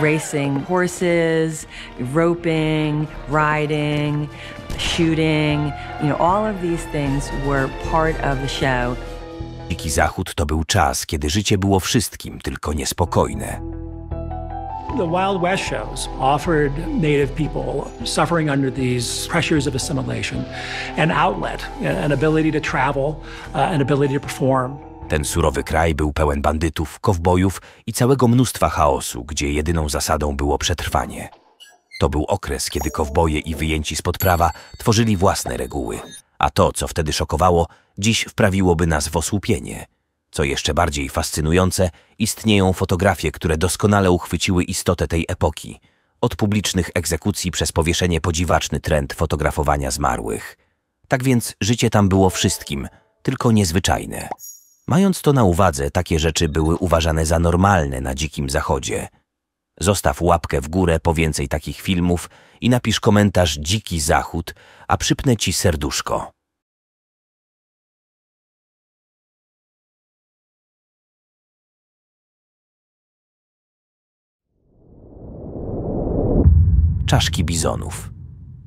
racing horses, roping, riding, shooting. You know, all of these things were part of the show. Dziki Zachód to był czas, kiedy życie było wszystkim, tylko niespokojne. The Wild West shows offered Native people suffering under these pressures of assimilation an outlet, an ability to travel, uh, an ability to perform. Ten surowy kraj był pełen bandytów, kowbojów i całego mnóstwa chaosu, gdzie jedyną zasadą było przetrwanie. To był okres, kiedy kowboje i wyjęci spod prawa tworzyli własne reguły, a to, co wtedy szokowało, dziś wprawiłoby nas w osłupienie. Co jeszcze bardziej fascynujące, istnieją fotografie, które doskonale uchwyciły istotę tej epoki. Od publicznych egzekucji przez powieszenie podziwaczny trend fotografowania zmarłych. Tak więc życie tam było wszystkim, tylko niezwyczajne. Mając to na uwadze, takie rzeczy były uważane za normalne na dzikim zachodzie. Zostaw łapkę w górę po więcej takich filmów i napisz komentarz Dziki Zachód, a przypnę ci serduszko. Czaszki bizonów.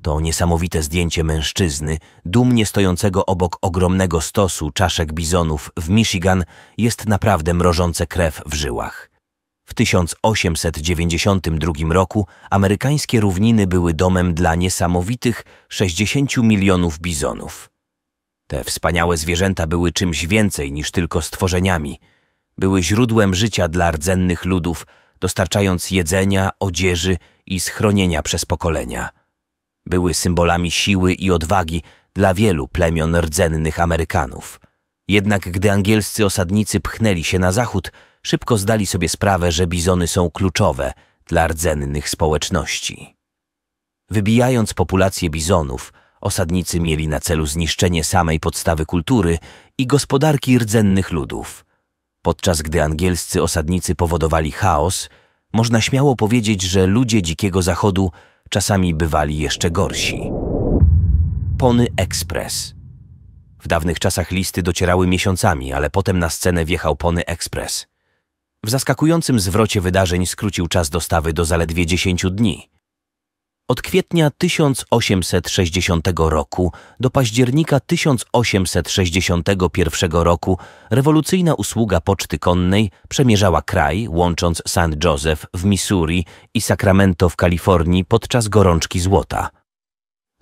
To niesamowite zdjęcie mężczyzny, dumnie stojącego obok ogromnego stosu czaszek bizonów w Michigan, jest naprawdę mrożące krew w żyłach. W 1892 roku amerykańskie równiny były domem dla niesamowitych 60 milionów bizonów. Te wspaniałe zwierzęta były czymś więcej niż tylko stworzeniami. Były źródłem życia dla rdzennych ludów, dostarczając jedzenia, odzieży i schronienia przez pokolenia. Były symbolami siły i odwagi dla wielu plemion rdzennych Amerykanów. Jednak gdy angielscy osadnicy pchnęli się na zachód, szybko zdali sobie sprawę, że bizony są kluczowe dla rdzennych społeczności. Wybijając populację bizonów, osadnicy mieli na celu zniszczenie samej podstawy kultury i gospodarki rdzennych ludów. Podczas gdy angielscy osadnicy powodowali chaos, można śmiało powiedzieć, że ludzie Dzikiego Zachodu czasami bywali jeszcze gorsi. Pony Express. W dawnych czasach listy docierały miesiącami, ale potem na scenę wjechał Pony Express. W zaskakującym zwrocie wydarzeń skrócił czas dostawy do zaledwie 10 dni. Od kwietnia 1860 roku do października 1861 roku rewolucyjna usługa poczty konnej przemierzała kraj, łącząc St. Joseph w Missouri i Sacramento w Kalifornii podczas gorączki złota.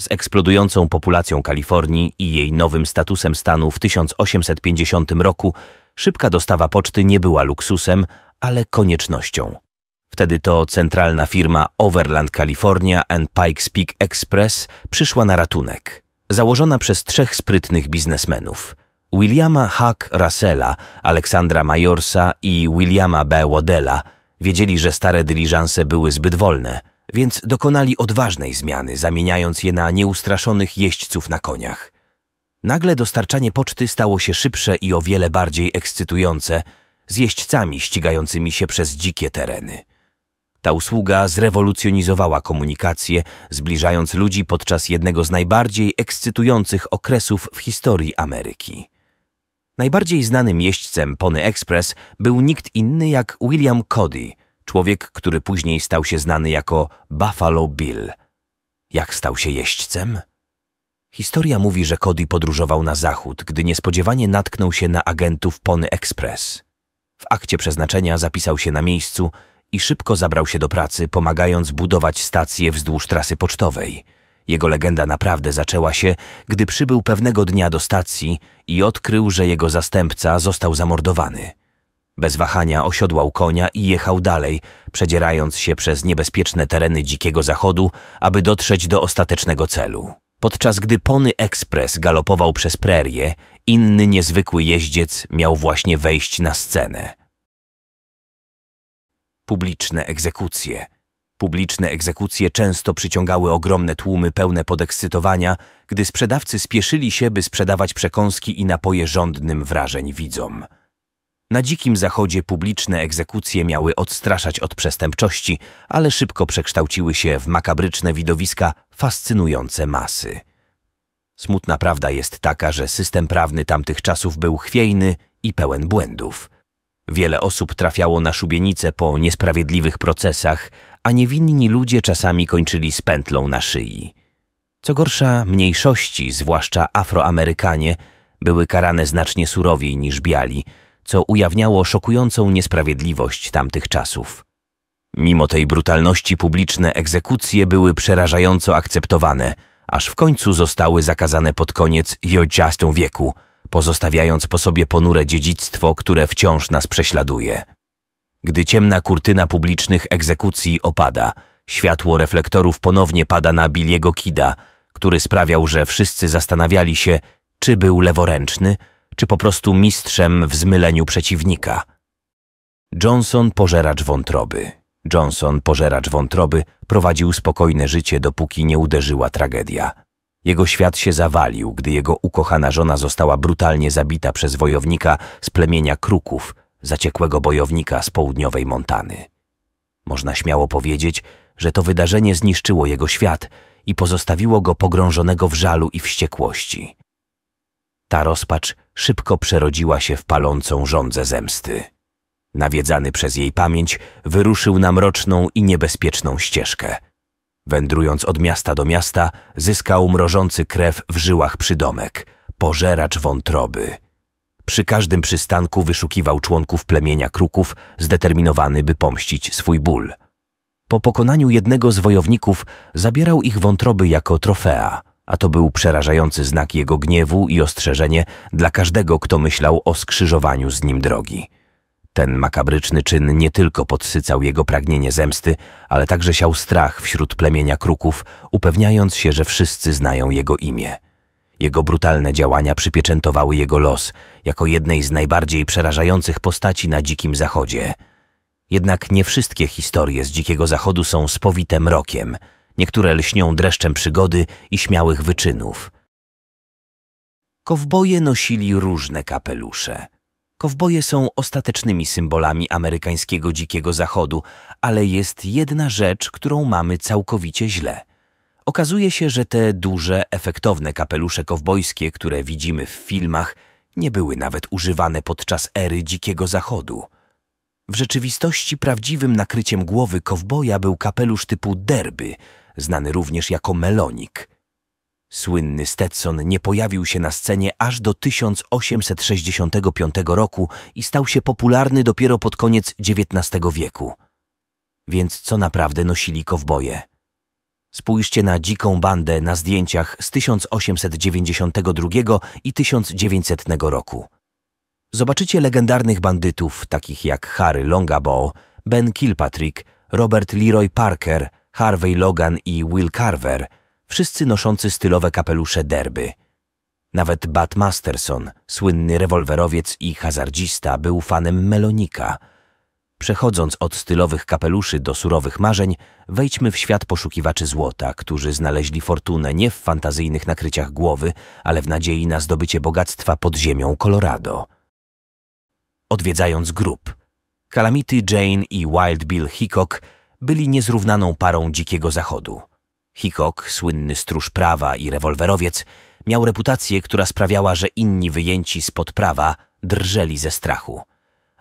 Z eksplodującą populacją Kalifornii i jej nowym statusem stanu w 1850 roku szybka dostawa poczty nie była luksusem, ale koniecznością. Wtedy to centralna firma Overland California and Pikes Peak Express przyszła na ratunek. Założona przez trzech sprytnych biznesmenów – Williama Huck Russella, Aleksandra Majorsa i Williama B. Waddella wiedzieli, że stare dyliżanse były zbyt wolne, więc dokonali odważnej zmiany, zamieniając je na nieustraszonych jeźdźców na koniach. Nagle dostarczanie poczty stało się szybsze i o wiele bardziej ekscytujące, z jeźdźcami ścigającymi się przez dzikie tereny. Ta usługa zrewolucjonizowała komunikację, zbliżając ludzi podczas jednego z najbardziej ekscytujących okresów w historii Ameryki. Najbardziej znanym jeźdźcem Pony Express był nikt inny jak William Cody, człowiek, który później stał się znany jako Buffalo Bill. Jak stał się jeźdźcem? Historia mówi, że Cody podróżował na zachód, gdy niespodziewanie natknął się na agentów Pony Express. W akcie przeznaczenia zapisał się na miejscu, i szybko zabrał się do pracy, pomagając budować stację wzdłuż trasy pocztowej. Jego legenda naprawdę zaczęła się, gdy przybył pewnego dnia do stacji i odkrył, że jego zastępca został zamordowany. Bez wahania osiodłał konia i jechał dalej, przedzierając się przez niebezpieczne tereny Dzikiego Zachodu, aby dotrzeć do ostatecznego celu. Podczas gdy Pony Ekspres galopował przez prerię, inny niezwykły jeździec miał właśnie wejść na scenę publiczne egzekucje. Publiczne egzekucje często przyciągały ogromne tłumy pełne podekscytowania, gdy sprzedawcy spieszyli się, by sprzedawać przekąski i napoje żądnym wrażeń widzom. Na dzikim zachodzie publiczne egzekucje miały odstraszać od przestępczości, ale szybko przekształciły się w makabryczne widowiska fascynujące masy. Smutna prawda jest taka, że system prawny tamtych czasów był chwiejny i pełen błędów – Wiele osób trafiało na szubienicę po niesprawiedliwych procesach, a niewinni ludzie czasami kończyli z pętlą na szyi. Co gorsza, mniejszości, zwłaszcza Afroamerykanie, były karane znacznie surowiej niż biali, co ujawniało szokującą niesprawiedliwość tamtych czasów. Mimo tej brutalności publiczne egzekucje były przerażająco akceptowane, aż w końcu zostały zakazane pod koniec jodziastą wieku – pozostawiając po sobie ponure dziedzictwo, które wciąż nas prześladuje. Gdy ciemna kurtyna publicznych egzekucji opada, światło reflektorów ponownie pada na Billiego Kida, który sprawiał, że wszyscy zastanawiali się, czy był leworęczny, czy po prostu mistrzem w zmyleniu przeciwnika. Johnson pożeracz wątroby. Johnson, pożeracz wątroby, prowadził spokojne życie, dopóki nie uderzyła tragedia. Jego świat się zawalił, gdy jego ukochana żona została brutalnie zabita przez wojownika z plemienia Kruków, zaciekłego bojownika z południowej Montany. Można śmiało powiedzieć, że to wydarzenie zniszczyło jego świat i pozostawiło go pogrążonego w żalu i wściekłości. Ta rozpacz szybko przerodziła się w palącą żądzę zemsty. Nawiedzany przez jej pamięć, wyruszył na mroczną i niebezpieczną ścieżkę – Wędrując od miasta do miasta, zyskał mrożący krew w żyłach przydomek, pożeracz wątroby. Przy każdym przystanku wyszukiwał członków plemienia kruków, zdeterminowany, by pomścić swój ból. Po pokonaniu jednego z wojowników zabierał ich wątroby jako trofea, a to był przerażający znak jego gniewu i ostrzeżenie dla każdego, kto myślał o skrzyżowaniu z nim drogi. Ten makabryczny czyn nie tylko podsycał jego pragnienie zemsty, ale także siał strach wśród plemienia kruków, upewniając się, że wszyscy znają jego imię. Jego brutalne działania przypieczętowały jego los jako jednej z najbardziej przerażających postaci na Dzikim Zachodzie. Jednak nie wszystkie historie z Dzikiego Zachodu są spowite rokiem. Niektóre lśnią dreszczem przygody i śmiałych wyczynów. Kowboje nosili różne kapelusze. Kowboje są ostatecznymi symbolami amerykańskiego dzikiego zachodu, ale jest jedna rzecz, którą mamy całkowicie źle. Okazuje się, że te duże, efektowne kapelusze kowbojskie, które widzimy w filmach, nie były nawet używane podczas ery dzikiego zachodu. W rzeczywistości prawdziwym nakryciem głowy kowboja był kapelusz typu derby, znany również jako melonik – Słynny Stetson nie pojawił się na scenie aż do 1865 roku i stał się popularny dopiero pod koniec XIX wieku. Więc co naprawdę nosili kowboje? Spójrzcie na dziką bandę na zdjęciach z 1892 i 1900 roku. Zobaczycie legendarnych bandytów takich jak Harry Longabow, Ben Kilpatrick, Robert Leroy Parker, Harvey Logan i Will Carver – wszyscy noszący stylowe kapelusze derby. Nawet Bat Masterson, słynny rewolwerowiec i hazardzista, był fanem Melonika. Przechodząc od stylowych kapeluszy do surowych marzeń, wejdźmy w świat poszukiwaczy złota, którzy znaleźli fortunę nie w fantazyjnych nakryciach głowy, ale w nadziei na zdobycie bogactwa pod ziemią Colorado. Odwiedzając grup, Calamity Jane i Wild Bill Hickok byli niezrównaną parą dzikiego zachodu. Hickok, słynny stróż prawa i rewolwerowiec, miał reputację, która sprawiała, że inni wyjęci spod prawa drżeli ze strachu.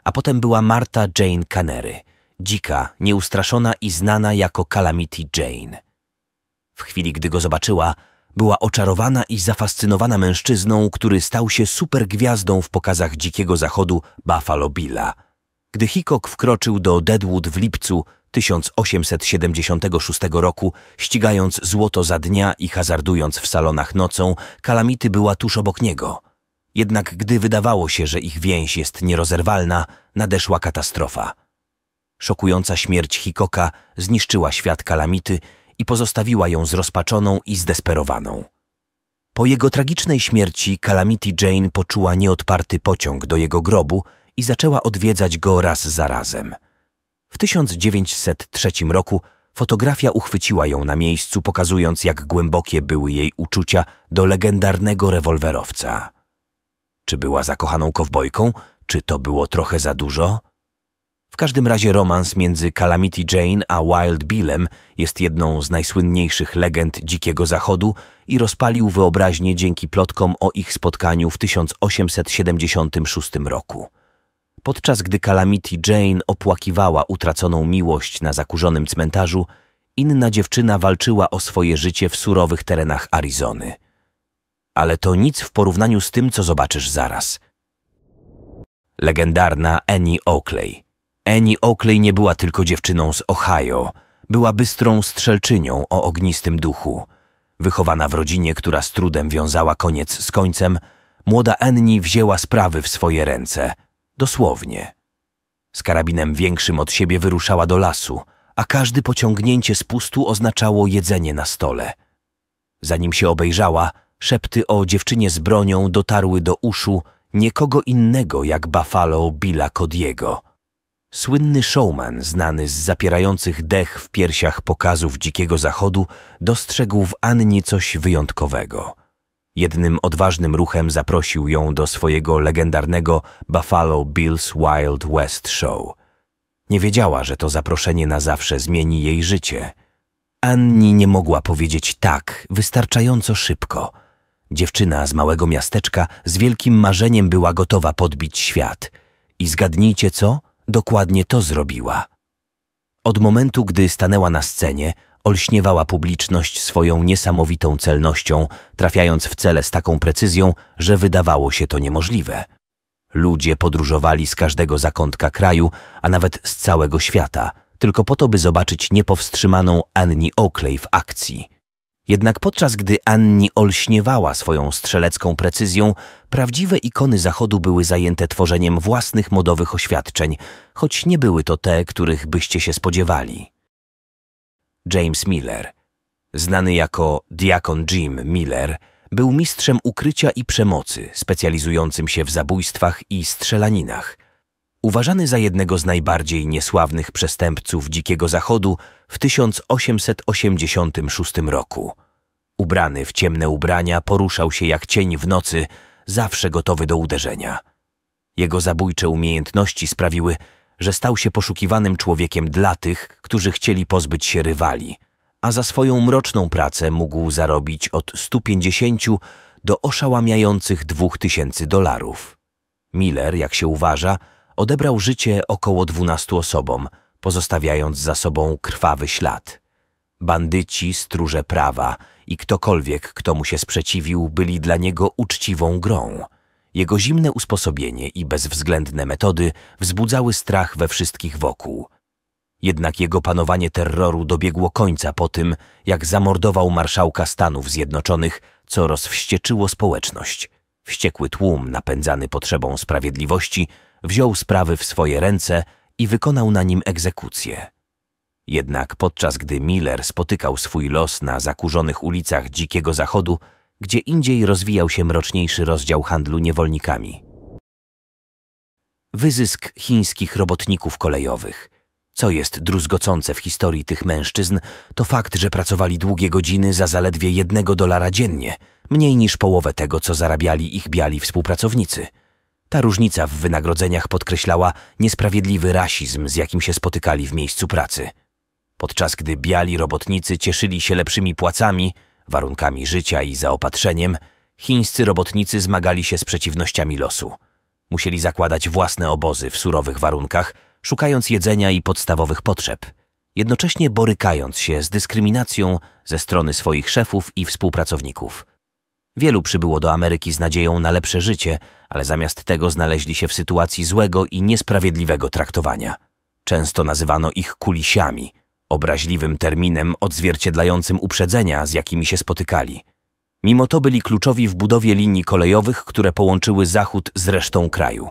A potem była Marta Jane Canery, dzika, nieustraszona i znana jako Calamity Jane. W chwili, gdy go zobaczyła, była oczarowana i zafascynowana mężczyzną, który stał się supergwiazdą w pokazach dzikiego zachodu Buffalo Billa. Gdy Hickok wkroczył do Deadwood w lipcu 1876 roku, ścigając złoto za dnia i hazardując w salonach nocą, kalamity była tuż obok niego. Jednak gdy wydawało się, że ich więź jest nierozerwalna, nadeszła katastrofa. Szokująca śmierć Hikoka zniszczyła świat kalamity i pozostawiła ją zrozpaczoną i zdesperowaną. Po jego tragicznej śmierci Kalamity Jane poczuła nieodparty pociąg do jego grobu i zaczęła odwiedzać go raz za razem. W 1903 roku fotografia uchwyciła ją na miejscu, pokazując jak głębokie były jej uczucia do legendarnego rewolwerowca. Czy była zakochaną kowbojką? Czy to było trochę za dużo? W każdym razie romans między Calamity Jane a Wild Billem jest jedną z najsłynniejszych legend Dzikiego Zachodu i rozpalił wyobraźnię dzięki plotkom o ich spotkaniu w 1876 roku. Podczas gdy Calamity Jane opłakiwała utraconą miłość na zakurzonym cmentarzu, inna dziewczyna walczyła o swoje życie w surowych terenach Arizony. Ale to nic w porównaniu z tym, co zobaczysz zaraz. Legendarna Annie Oakley. Annie Oakley nie była tylko dziewczyną z Ohio, była bystrą strzelczynią o ognistym duchu. Wychowana w rodzinie, która z trudem wiązała koniec z końcem, młoda Annie wzięła sprawy w swoje ręce – dosłownie. Z karabinem większym od siebie wyruszała do lasu, a każde pociągnięcie z pustu oznaczało jedzenie na stole. Zanim się obejrzała, szepty o dziewczynie z bronią dotarły do uszu niekogo innego jak Buffalo Billa Codiego. Słynny showman, znany z zapierających dech w piersiach pokazów Dzikiego Zachodu, dostrzegł w Annie coś wyjątkowego. Jednym odważnym ruchem zaprosił ją do swojego legendarnego Buffalo Bills Wild West Show. Nie wiedziała, że to zaproszenie na zawsze zmieni jej życie. Anni nie mogła powiedzieć tak wystarczająco szybko. Dziewczyna z małego miasteczka z wielkim marzeniem była gotowa podbić świat. I zgadnijcie co? Dokładnie to zrobiła. Od momentu, gdy stanęła na scenie, olśniewała publiczność swoją niesamowitą celnością, trafiając w cele z taką precyzją, że wydawało się to niemożliwe. Ludzie podróżowali z każdego zakątka kraju, a nawet z całego świata, tylko po to, by zobaczyć niepowstrzymaną Annie Oakley w akcji. Jednak podczas gdy Anni olśniewała swoją strzelecką precyzją, prawdziwe ikony Zachodu były zajęte tworzeniem własnych modowych oświadczeń, choć nie były to te, których byście się spodziewali. James Miller, znany jako Diakon Jim Miller, był mistrzem ukrycia i przemocy, specjalizującym się w zabójstwach i strzelaninach. Uważany za jednego z najbardziej niesławnych przestępców Dzikiego Zachodu w 1886 roku. Ubrany w ciemne ubrania, poruszał się jak cień w nocy, zawsze gotowy do uderzenia. Jego zabójcze umiejętności sprawiły, że stał się poszukiwanym człowiekiem dla tych, którzy chcieli pozbyć się rywali, a za swoją mroczną pracę mógł zarobić od 150 do oszałamiających 2000 dolarów. Miller, jak się uważa, odebrał życie około 12 osobom, pozostawiając za sobą krwawy ślad. Bandyci, stróże prawa i ktokolwiek, kto mu się sprzeciwił, byli dla niego uczciwą grą – jego zimne usposobienie i bezwzględne metody wzbudzały strach we wszystkich wokół. Jednak jego panowanie terroru dobiegło końca po tym, jak zamordował marszałka Stanów Zjednoczonych, co rozwścieczyło społeczność. Wściekły tłum, napędzany potrzebą sprawiedliwości, wziął sprawy w swoje ręce i wykonał na nim egzekucję. Jednak podczas gdy Miller spotykał swój los na zakurzonych ulicach Dzikiego Zachodu, gdzie indziej rozwijał się mroczniejszy rozdział handlu niewolnikami. Wyzysk chińskich robotników kolejowych. Co jest druzgocące w historii tych mężczyzn, to fakt, że pracowali długie godziny za zaledwie jednego dolara dziennie, mniej niż połowę tego, co zarabiali ich biali współpracownicy. Ta różnica w wynagrodzeniach podkreślała niesprawiedliwy rasizm, z jakim się spotykali w miejscu pracy. Podczas gdy biali robotnicy cieszyli się lepszymi płacami, warunkami życia i zaopatrzeniem, chińscy robotnicy zmagali się z przeciwnościami losu. Musieli zakładać własne obozy w surowych warunkach, szukając jedzenia i podstawowych potrzeb, jednocześnie borykając się z dyskryminacją ze strony swoich szefów i współpracowników. Wielu przybyło do Ameryki z nadzieją na lepsze życie, ale zamiast tego znaleźli się w sytuacji złego i niesprawiedliwego traktowania. Często nazywano ich kulisiami – obraźliwym terminem odzwierciedlającym uprzedzenia, z jakimi się spotykali. Mimo to byli kluczowi w budowie linii kolejowych, które połączyły Zachód z resztą kraju.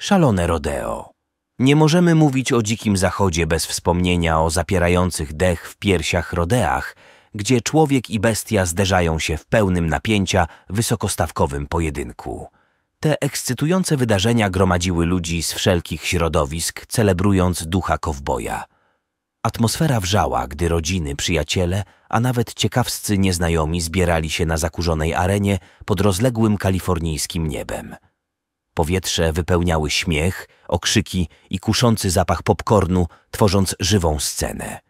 Szalone rodeo. Nie możemy mówić o dzikim zachodzie bez wspomnienia o zapierających dech w piersiach rodeach, gdzie człowiek i bestia zderzają się w pełnym napięcia wysokostawkowym pojedynku. Te ekscytujące wydarzenia gromadziły ludzi z wszelkich środowisk, celebrując ducha kowboja. Atmosfera wrzała, gdy rodziny, przyjaciele, a nawet ciekawscy nieznajomi zbierali się na zakurzonej arenie pod rozległym kalifornijskim niebem. Powietrze wypełniały śmiech, okrzyki i kuszący zapach popcornu, tworząc żywą scenę.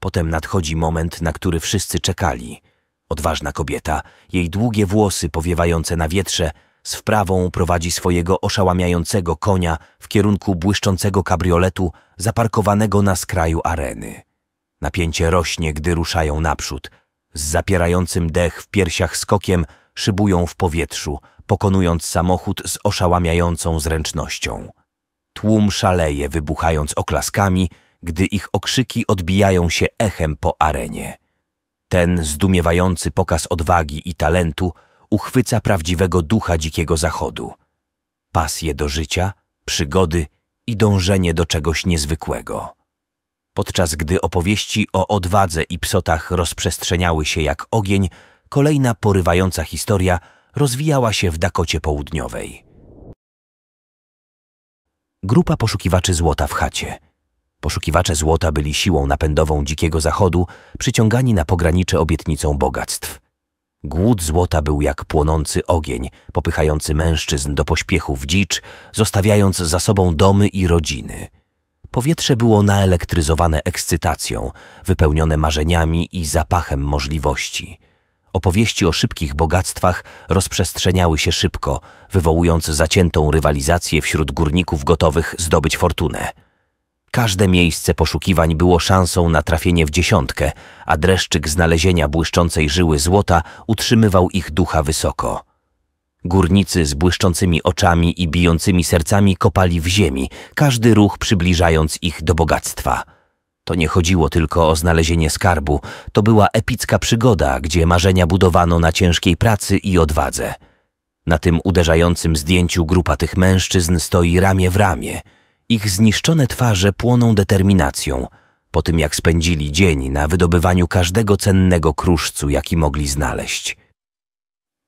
Potem nadchodzi moment, na który wszyscy czekali. Odważna kobieta, jej długie włosy powiewające na wietrze – z wprawą prowadzi swojego oszałamiającego konia w kierunku błyszczącego kabrioletu zaparkowanego na skraju areny. Napięcie rośnie, gdy ruszają naprzód. Z zapierającym dech w piersiach skokiem szybują w powietrzu, pokonując samochód z oszałamiającą zręcznością. Tłum szaleje, wybuchając oklaskami, gdy ich okrzyki odbijają się echem po arenie. Ten zdumiewający pokaz odwagi i talentu – uchwyca prawdziwego ducha dzikiego zachodu. Pasję do życia, przygody i dążenie do czegoś niezwykłego. Podczas gdy opowieści o odwadze i psotach rozprzestrzeniały się jak ogień, kolejna porywająca historia rozwijała się w Dakocie Południowej. Grupa poszukiwaczy złota w chacie. Poszukiwacze złota byli siłą napędową Dzikiego Zachodu, przyciągani na pogranicze obietnicą bogactw. Głód złota był jak płonący ogień, popychający mężczyzn do pośpiechu w dzicz, zostawiając za sobą domy i rodziny. Powietrze było naelektryzowane ekscytacją, wypełnione marzeniami i zapachem możliwości. Opowieści o szybkich bogactwach rozprzestrzeniały się szybko, wywołując zaciętą rywalizację wśród górników gotowych zdobyć fortunę. Każde miejsce poszukiwań było szansą na trafienie w dziesiątkę, a dreszczyk znalezienia błyszczącej żyły złota utrzymywał ich ducha wysoko. Górnicy z błyszczącymi oczami i bijącymi sercami kopali w ziemi, każdy ruch przybliżając ich do bogactwa. To nie chodziło tylko o znalezienie skarbu, to była epicka przygoda, gdzie marzenia budowano na ciężkiej pracy i odwadze. Na tym uderzającym zdjęciu grupa tych mężczyzn stoi ramię w ramię – ich zniszczone twarze płoną determinacją, po tym jak spędzili dzień na wydobywaniu każdego cennego kruszcu, jaki mogli znaleźć.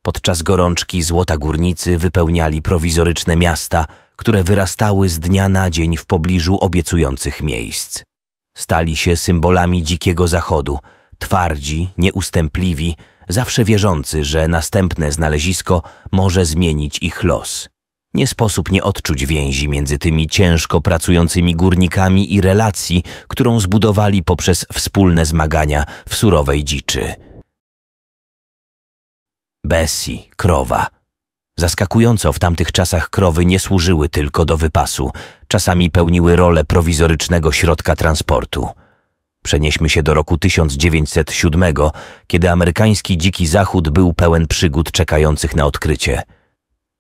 Podczas gorączki złota górnicy wypełniali prowizoryczne miasta, które wyrastały z dnia na dzień w pobliżu obiecujących miejsc. Stali się symbolami dzikiego zachodu, twardzi, nieustępliwi, zawsze wierzący, że następne znalezisko może zmienić ich los nie sposób nie odczuć więzi między tymi ciężko pracującymi górnikami i relacji, którą zbudowali poprzez wspólne zmagania w surowej dziczy. Bessie, krowa. Zaskakująco w tamtych czasach krowy nie służyły tylko do wypasu, czasami pełniły rolę prowizorycznego środka transportu. Przenieśmy się do roku 1907, kiedy amerykański Dziki Zachód był pełen przygód czekających na odkrycie –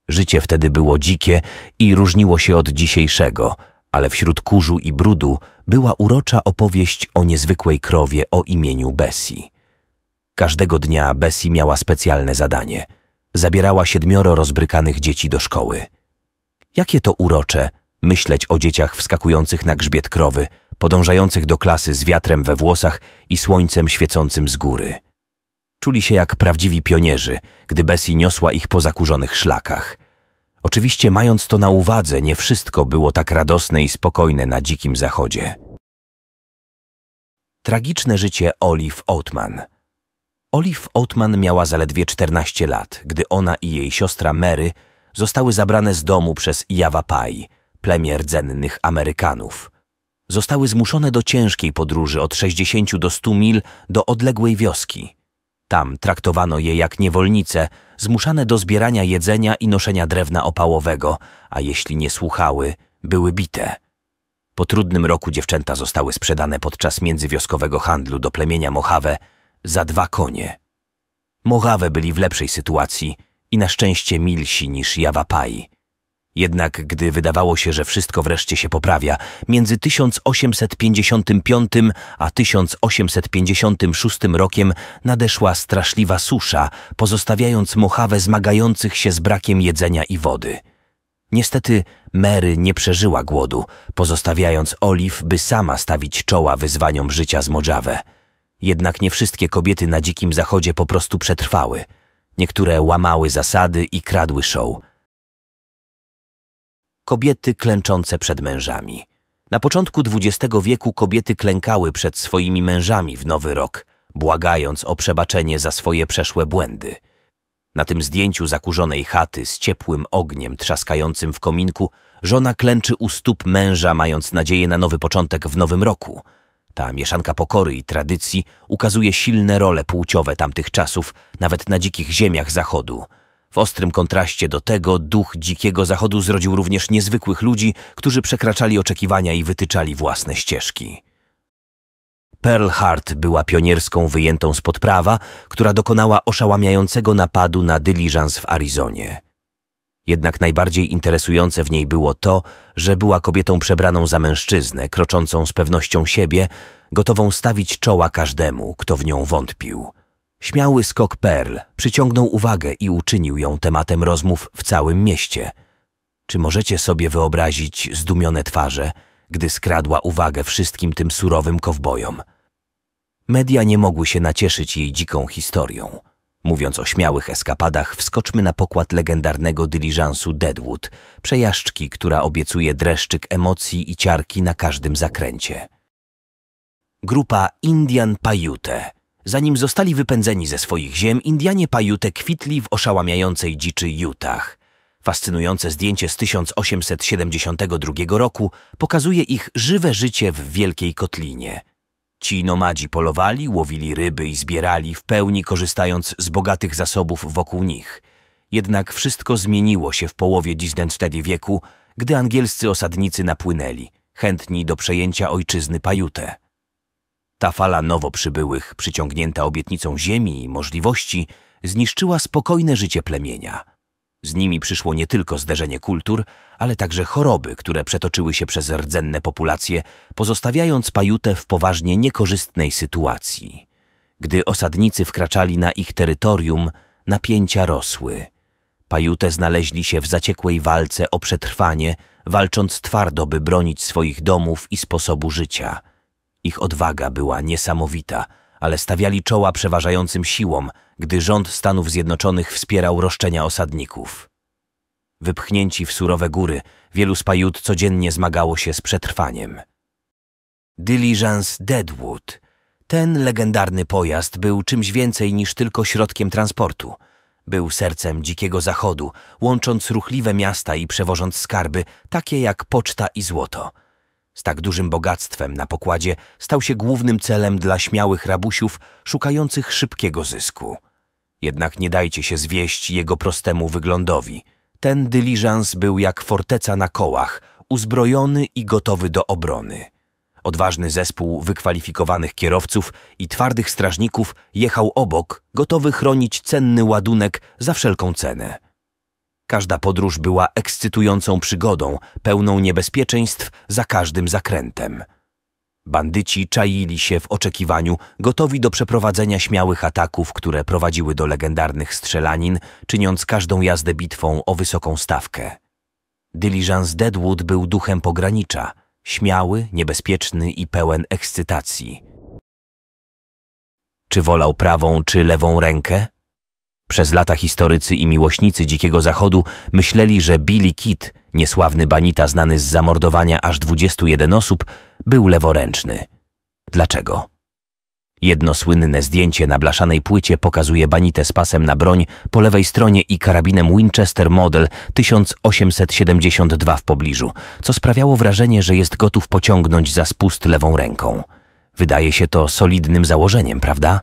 Życie wtedy było dzikie i różniło się od dzisiejszego, ale wśród kurzu i brudu była urocza opowieść o niezwykłej krowie o imieniu Bessie. Każdego dnia Bessie miała specjalne zadanie. Zabierała siedmioro rozbrykanych dzieci do szkoły. Jakie to urocze myśleć o dzieciach wskakujących na grzbiet krowy, podążających do klasy z wiatrem we włosach i słońcem świecącym z góry. Czuli się jak prawdziwi pionierzy, gdy Bessie niosła ich po zakurzonych szlakach. Oczywiście mając to na uwadze, nie wszystko było tak radosne i spokojne na dzikim zachodzie. Tragiczne życie Olive Oatman Olive Oatman miała zaledwie 14 lat, gdy ona i jej siostra Mary zostały zabrane z domu przez Javapai, plemię rdzennych Amerykanów. Zostały zmuszone do ciężkiej podróży od 60 do 100 mil do odległej wioski – tam traktowano je jak niewolnice, zmuszane do zbierania jedzenia i noszenia drewna opałowego, a jeśli nie słuchały, były bite. Po trudnym roku dziewczęta zostały sprzedane podczas międzywioskowego handlu do plemienia Mohave za dwa konie. Mohave byli w lepszej sytuacji i na szczęście milsi niż Jawapai. Jednak gdy wydawało się, że wszystko wreszcie się poprawia, między 1855 a 1856 rokiem nadeszła straszliwa susza, pozostawiając Mojawę zmagających się z brakiem jedzenia i wody. Niestety Mary nie przeżyła głodu, pozostawiając Oliw, by sama stawić czoła wyzwaniom życia z Modżawę. Jednak nie wszystkie kobiety na Dzikim Zachodzie po prostu przetrwały. Niektóre łamały zasady i kradły show – kobiety klęczące przed mężami. Na początku XX wieku kobiety klękały przed swoimi mężami w Nowy Rok, błagając o przebaczenie za swoje przeszłe błędy. Na tym zdjęciu zakurzonej chaty z ciepłym ogniem trzaskającym w kominku żona klęczy u stóp męża, mając nadzieję na nowy początek w Nowym Roku. Ta mieszanka pokory i tradycji ukazuje silne role płciowe tamtych czasów, nawet na dzikich ziemiach zachodu – w ostrym kontraście do tego duch dzikiego zachodu zrodził również niezwykłych ludzi, którzy przekraczali oczekiwania i wytyczali własne ścieżki. Pearl Hart była pionierską wyjętą spod prawa, która dokonała oszałamiającego napadu na dyliżans w Arizonie. Jednak najbardziej interesujące w niej było to, że była kobietą przebraną za mężczyznę, kroczącą z pewnością siebie, gotową stawić czoła każdemu, kto w nią wątpił. Śmiały skok Perl przyciągnął uwagę i uczynił ją tematem rozmów w całym mieście. Czy możecie sobie wyobrazić zdumione twarze, gdy skradła uwagę wszystkim tym surowym kowbojom? Media nie mogły się nacieszyć jej dziką historią. Mówiąc o śmiałych eskapadach, wskoczmy na pokład legendarnego dyliżansu Deadwood, przejażdżki, która obiecuje dreszczyk emocji i ciarki na każdym zakręcie. Grupa Indian Paiute. Zanim zostali wypędzeni ze swoich ziem, Indianie Pajute kwitli w oszałamiającej dziczy Jutach. Fascynujące zdjęcie z 1872 roku pokazuje ich żywe życie w Wielkiej Kotlinie. Ci nomadzi polowali, łowili ryby i zbierali, w pełni korzystając z bogatych zasobów wokół nich. Jednak wszystko zmieniło się w połowie XIX wieku, gdy angielscy osadnicy napłynęli, chętni do przejęcia ojczyzny Pajutę. Ta fala nowo przybyłych, przyciągnięta obietnicą ziemi i możliwości, zniszczyła spokojne życie plemienia. Z nimi przyszło nie tylko zderzenie kultur, ale także choroby, które przetoczyły się przez rdzenne populacje, pozostawiając pajutę w poważnie niekorzystnej sytuacji. Gdy osadnicy wkraczali na ich terytorium, napięcia rosły. Pajute znaleźli się w zaciekłej walce o przetrwanie, walcząc twardo, by bronić swoich domów i sposobu życia – ich odwaga była niesamowita, ale stawiali czoła przeważającym siłom, gdy rząd Stanów Zjednoczonych wspierał roszczenia osadników. Wypchnięci w surowe góry, wielu pajut codziennie zmagało się z przetrwaniem. Diligence Deadwood. Ten legendarny pojazd był czymś więcej niż tylko środkiem transportu. Był sercem dzikiego zachodu, łącząc ruchliwe miasta i przewożąc skarby, takie jak poczta i złoto – z tak dużym bogactwem na pokładzie stał się głównym celem dla śmiałych rabusiów szukających szybkiego zysku. Jednak nie dajcie się zwieść jego prostemu wyglądowi. Ten dyliżans był jak forteca na kołach, uzbrojony i gotowy do obrony. Odważny zespół wykwalifikowanych kierowców i twardych strażników jechał obok, gotowy chronić cenny ładunek za wszelką cenę. Każda podróż była ekscytującą przygodą, pełną niebezpieczeństw za każdym zakrętem. Bandyci czaili się w oczekiwaniu, gotowi do przeprowadzenia śmiałych ataków, które prowadziły do legendarnych strzelanin, czyniąc każdą jazdę bitwą o wysoką stawkę. Dyliżans Deadwood był duchem pogranicza, śmiały, niebezpieczny i pełen ekscytacji. Czy wolał prawą czy lewą rękę? Przez lata historycy i miłośnicy Dzikiego Zachodu myśleli, że Billy Kid, niesławny banita znany z zamordowania aż 21 osób, był leworęczny. Dlaczego? Jedno słynne zdjęcie na blaszanej płycie pokazuje banitę z pasem na broń po lewej stronie i karabinem Winchester Model 1872 w pobliżu, co sprawiało wrażenie, że jest gotów pociągnąć za spust lewą ręką. Wydaje się to solidnym założeniem, prawda?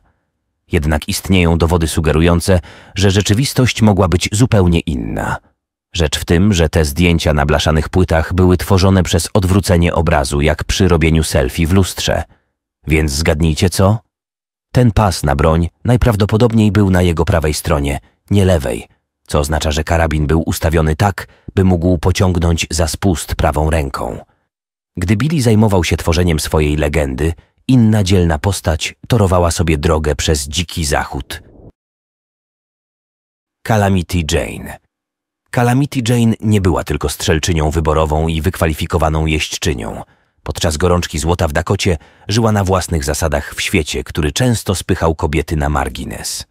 Jednak istnieją dowody sugerujące, że rzeczywistość mogła być zupełnie inna. Rzecz w tym, że te zdjęcia na blaszanych płytach były tworzone przez odwrócenie obrazu, jak przy robieniu selfie w lustrze. Więc zgadnijcie co? Ten pas na broń najprawdopodobniej był na jego prawej stronie, nie lewej, co oznacza, że karabin był ustawiony tak, by mógł pociągnąć za spust prawą ręką. Gdy Billy zajmował się tworzeniem swojej legendy, inna dzielna postać torowała sobie drogę przez dziki zachód. Calamity Jane Calamity Jane nie była tylko strzelczynią wyborową i wykwalifikowaną jeźdźczynią. Podczas gorączki złota w Dakocie żyła na własnych zasadach w świecie, który często spychał kobiety na margines.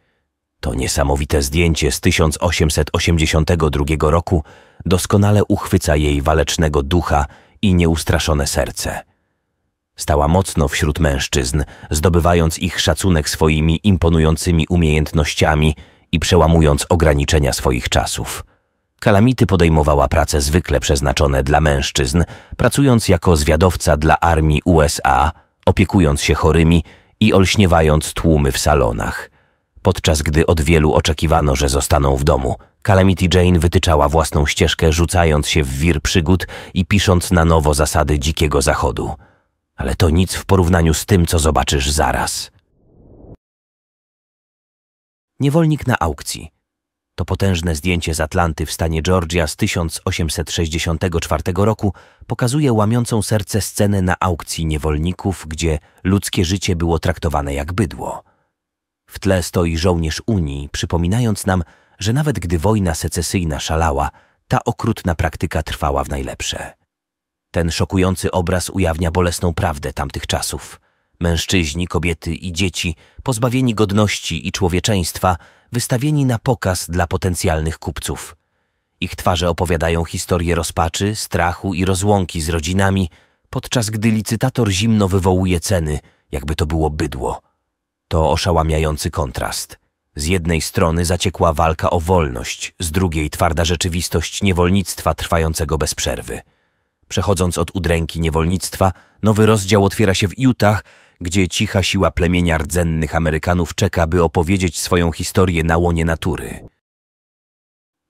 To niesamowite zdjęcie z 1882 roku doskonale uchwyca jej walecznego ducha i nieustraszone serce. Stała mocno wśród mężczyzn, zdobywając ich szacunek swoimi imponującymi umiejętnościami i przełamując ograniczenia swoich czasów. Kalamity podejmowała prace zwykle przeznaczone dla mężczyzn, pracując jako zwiadowca dla armii USA, opiekując się chorymi i olśniewając tłumy w salonach. Podczas gdy od wielu oczekiwano, że zostaną w domu, Calamity Jane wytyczała własną ścieżkę, rzucając się w wir przygód i pisząc na nowo zasady dzikiego zachodu ale to nic w porównaniu z tym, co zobaczysz zaraz. Niewolnik na aukcji. To potężne zdjęcie z Atlanty w stanie Georgia z 1864 roku pokazuje łamiącą serce scenę na aukcji niewolników, gdzie ludzkie życie było traktowane jak bydło. W tle stoi żołnierz Unii, przypominając nam, że nawet gdy wojna secesyjna szalała, ta okrutna praktyka trwała w najlepsze. Ten szokujący obraz ujawnia bolesną prawdę tamtych czasów. Mężczyźni, kobiety i dzieci, pozbawieni godności i człowieczeństwa, wystawieni na pokaz dla potencjalnych kupców. Ich twarze opowiadają historie rozpaczy, strachu i rozłąki z rodzinami, podczas gdy licytator zimno wywołuje ceny, jakby to było bydło. To oszałamiający kontrast. Z jednej strony zaciekła walka o wolność, z drugiej twarda rzeczywistość niewolnictwa trwającego bez przerwy. Przechodząc od udręki niewolnictwa, nowy rozdział otwiera się w Utah, gdzie cicha siła plemienia rdzennych Amerykanów czeka, by opowiedzieć swoją historię na łonie natury.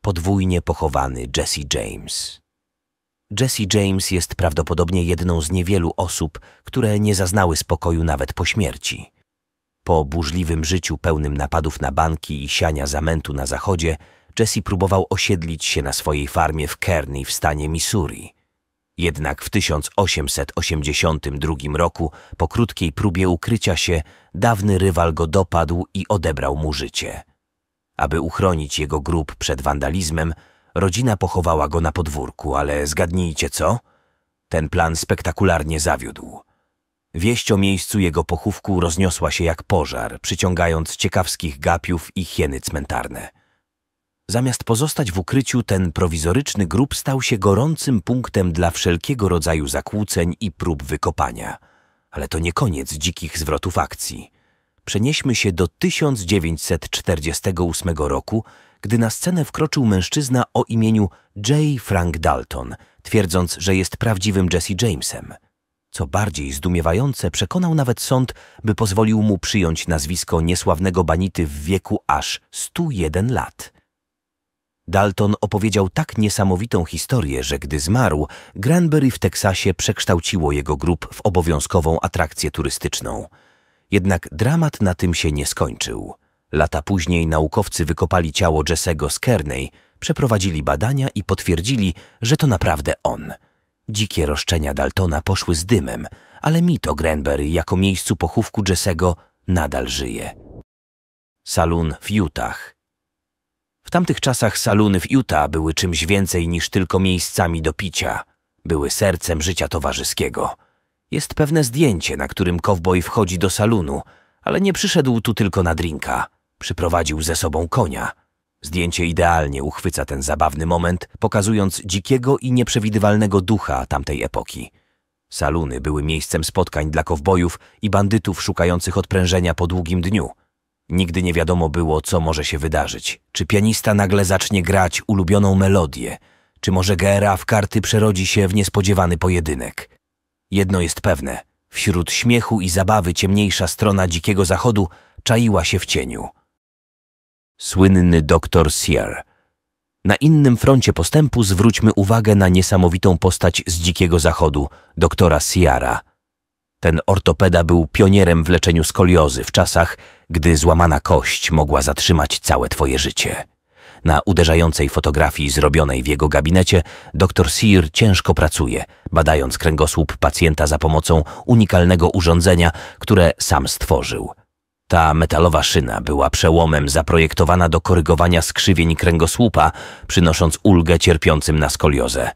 Podwójnie pochowany Jesse James Jesse James jest prawdopodobnie jedną z niewielu osób, które nie zaznały spokoju nawet po śmierci. Po burzliwym życiu pełnym napadów na banki i siania zamętu na zachodzie, Jesse próbował osiedlić się na swojej farmie w Kearney w stanie Missouri. Jednak w 1882 roku, po krótkiej próbie ukrycia się, dawny rywal go dopadł i odebrał mu życie. Aby uchronić jego grób przed wandalizmem, rodzina pochowała go na podwórku, ale zgadnijcie co? Ten plan spektakularnie zawiódł. Wieść o miejscu jego pochówku rozniosła się jak pożar, przyciągając ciekawskich gapiów i hieny cmentarne. Zamiast pozostać w ukryciu, ten prowizoryczny grób stał się gorącym punktem dla wszelkiego rodzaju zakłóceń i prób wykopania. Ale to nie koniec dzikich zwrotów akcji. Przenieśmy się do 1948 roku, gdy na scenę wkroczył mężczyzna o imieniu J. Frank Dalton, twierdząc, że jest prawdziwym Jesse Jamesem. Co bardziej zdumiewające, przekonał nawet sąd, by pozwolił mu przyjąć nazwisko niesławnego banity w wieku aż 101 lat. Dalton opowiedział tak niesamowitą historię, że gdy zmarł, Granbury w Teksasie przekształciło jego grób w obowiązkową atrakcję turystyczną. Jednak dramat na tym się nie skończył. Lata później naukowcy wykopali ciało Jessego z Kerney, przeprowadzili badania i potwierdzili, że to naprawdę on. Dzikie roszczenia Daltona poszły z dymem, ale mito o Granbury jako miejscu pochówku Jessego nadal żyje. Salun w Utah – w tamtych czasach saluny w Utah były czymś więcej niż tylko miejscami do picia. Były sercem życia towarzyskiego. Jest pewne zdjęcie, na którym kowboj wchodzi do salunu, ale nie przyszedł tu tylko na drinka. Przyprowadził ze sobą konia. Zdjęcie idealnie uchwyca ten zabawny moment, pokazując dzikiego i nieprzewidywalnego ducha tamtej epoki. Saluny były miejscem spotkań dla kowbojów i bandytów szukających odprężenia po długim dniu – Nigdy nie wiadomo było, co może się wydarzyć. Czy pianista nagle zacznie grać ulubioną melodię, czy może Gera w karty przerodzi się w niespodziewany pojedynek. Jedno jest pewne, wśród śmiechu i zabawy ciemniejsza strona Dzikiego Zachodu czaiła się w cieniu. Słynny doktor Sear. Na innym froncie postępu zwróćmy uwagę na niesamowitą postać z Dzikiego Zachodu, doktora Seara. Ten ortopeda był pionierem w leczeniu skoliozy w czasach, gdy złamana kość mogła zatrzymać całe twoje życie. Na uderzającej fotografii zrobionej w jego gabinecie dr Sear ciężko pracuje, badając kręgosłup pacjenta za pomocą unikalnego urządzenia, które sam stworzył. Ta metalowa szyna była przełomem zaprojektowana do korygowania skrzywień kręgosłupa, przynosząc ulgę cierpiącym na skoliozę.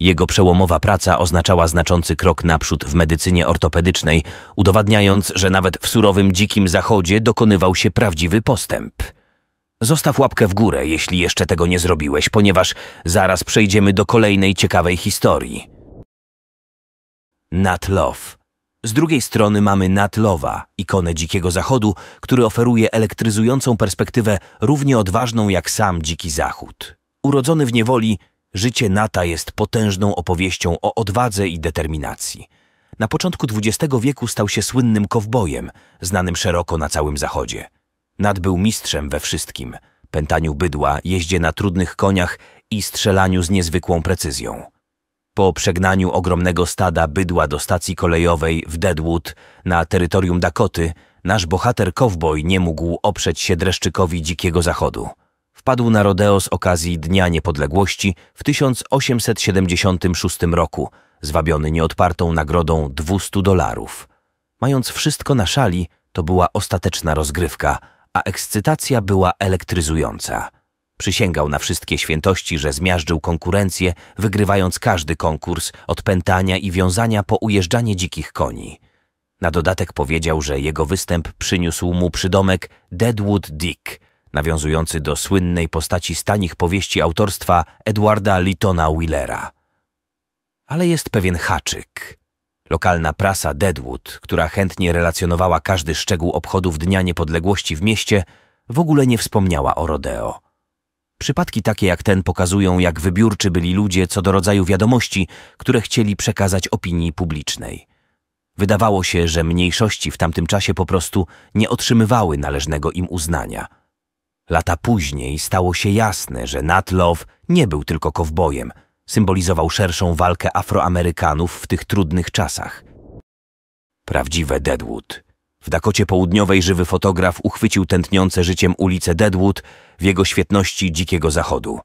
Jego przełomowa praca oznaczała znaczący krok naprzód w medycynie ortopedycznej, udowadniając, że nawet w surowym dzikim zachodzie dokonywał się prawdziwy postęp. Zostaw łapkę w górę, jeśli jeszcze tego nie zrobiłeś, ponieważ zaraz przejdziemy do kolejnej ciekawej historii. Nat Love. Z drugiej strony mamy Nat Love'a, ikonę dzikiego zachodu, który oferuje elektryzującą perspektywę równie odważną jak sam dziki zachód. Urodzony w niewoli, Życie Nata jest potężną opowieścią o odwadze i determinacji. Na początku XX wieku stał się słynnym kowbojem, znanym szeroko na całym zachodzie. Nat był mistrzem we wszystkim – pętaniu bydła, jeździe na trudnych koniach i strzelaniu z niezwykłą precyzją. Po przegnaniu ogromnego stada bydła do stacji kolejowej w Deadwood na terytorium Dakoty, nasz bohater kowboj nie mógł oprzeć się dreszczykowi dzikiego zachodu wpadł na rodeo z okazji Dnia Niepodległości w 1876 roku, zwabiony nieodpartą nagrodą 200 dolarów. Mając wszystko na szali, to była ostateczna rozgrywka, a ekscytacja była elektryzująca. Przysięgał na wszystkie świętości, że zmiażdżył konkurencję, wygrywając każdy konkurs od pętania i wiązania po ujeżdżanie dzikich koni. Na dodatek powiedział, że jego występ przyniósł mu przydomek Deadwood Dick – nawiązujący do słynnej postaci stanich powieści autorstwa Edwarda Littona Willera. Ale jest pewien haczyk. Lokalna prasa Deadwood, która chętnie relacjonowała każdy szczegół obchodów Dnia Niepodległości w mieście, w ogóle nie wspomniała o rodeo. Przypadki takie jak ten pokazują, jak wybiórczy byli ludzie co do rodzaju wiadomości, które chcieli przekazać opinii publicznej. Wydawało się, że mniejszości w tamtym czasie po prostu nie otrzymywały należnego im uznania – Lata później stało się jasne, że Nat Love nie był tylko kowbojem. Symbolizował szerszą walkę Afroamerykanów w tych trudnych czasach. Prawdziwe Deadwood. W Dakocie Południowej żywy fotograf uchwycił tętniące życiem ulice Deadwood w jego świetności dzikiego zachodu.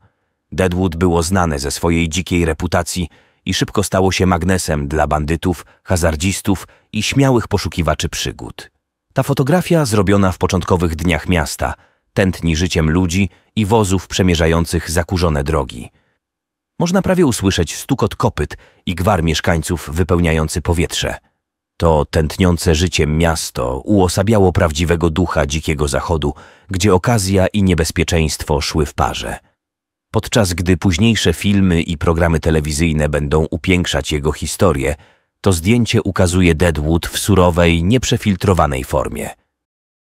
Deadwood było znane ze swojej dzikiej reputacji i szybko stało się magnesem dla bandytów, hazardzistów i śmiałych poszukiwaczy przygód. Ta fotografia, zrobiona w początkowych dniach miasta – tętni życiem ludzi i wozów przemierzających zakurzone drogi. Można prawie usłyszeć stukot kopyt i gwar mieszkańców wypełniający powietrze. To tętniące życiem miasto uosabiało prawdziwego ducha dzikiego zachodu, gdzie okazja i niebezpieczeństwo szły w parze. Podczas gdy późniejsze filmy i programy telewizyjne będą upiększać jego historię, to zdjęcie ukazuje Deadwood w surowej, nieprzefiltrowanej formie.